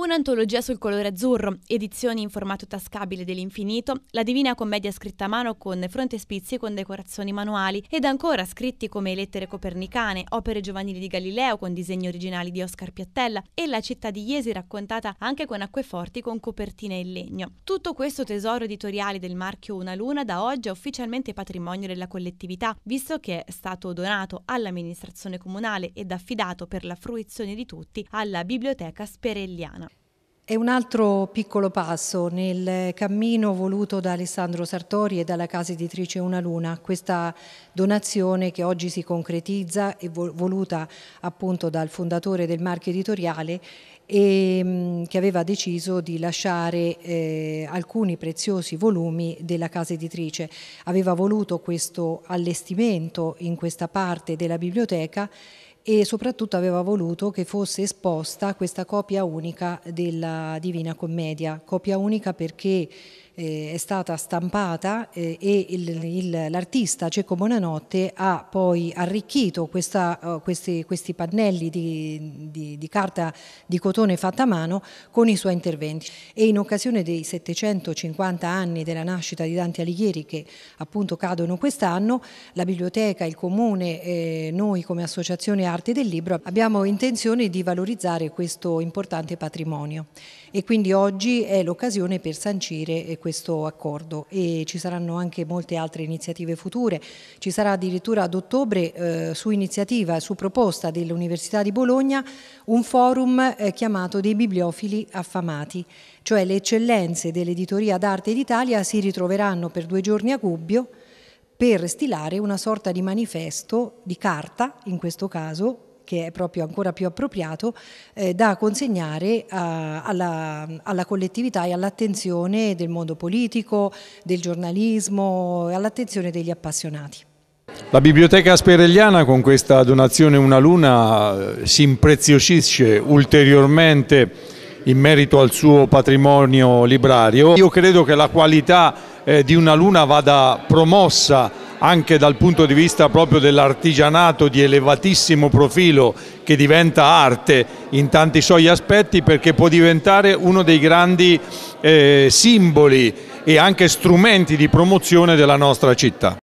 Un'antologia sul colore azzurro, edizioni in formato tascabile dell'infinito, la Divina Commedia scritta a mano con frontespizi con decorazioni manuali ed ancora scritti come Lettere copernicane, opere giovanili di Galileo con disegni originali di Oscar Piattella e la città di Iesi raccontata anche con acqueforti con copertine in legno. Tutto questo tesoro editoriale del marchio Una Luna da oggi è ufficialmente patrimonio della collettività, visto che è stato donato all'amministrazione comunale ed affidato per la fruizione di tutti alla Biblioteca Sperelliana. È un altro piccolo passo nel cammino voluto da Alessandro Sartori e dalla casa editrice Una Luna, questa donazione che oggi si concretizza e voluta appunto dal fondatore del marchio editoriale e mm, che aveva deciso di lasciare eh, alcuni preziosi volumi della casa editrice. Aveva voluto questo allestimento in questa parte della biblioteca e soprattutto aveva voluto che fosse esposta questa copia unica della Divina Commedia, copia unica perché eh, è stata stampata eh, e il, il, l'artista Cecco Bonanotte ha poi arricchito questa, oh, questi, questi, pannelli di, di, di, carta di cotone fatta a mano con i suoi interventi e in occasione dei 750 anni della nascita di Dante Alighieri che appunto cadono quest'anno, la biblioteca, il comune, eh, noi come associazione Arte del Libro abbiamo intenzione di valorizzare questo importante patrimonio e quindi oggi è l'occasione per sancire questo eh, questo accordo e ci saranno anche molte altre iniziative future. Ci sarà addirittura ad ottobre eh, su iniziativa, e su proposta dell'Università di Bologna un forum eh, chiamato dei bibliofili affamati, cioè le eccellenze dell'editoria d'arte d'Italia si ritroveranno per due giorni a Gubbio per stilare una sorta di manifesto di carta, in questo caso, che è proprio ancora più appropriato, eh, da consegnare a, alla, alla, collettività e all'attenzione del mondo politico, del giornalismo, e all'attenzione degli appassionati. La Biblioteca Speregliana con questa donazione Una Luna eh, si impreziosisce ulteriormente in merito al suo patrimonio librario. Io credo che la qualità eh, di Una Luna vada promossa anche dal punto di vista proprio dell'artigianato di elevatissimo profilo che diventa arte in tanti suoi aspetti perché può diventare uno dei grandi eh, simboli e anche strumenti di promozione della nostra città.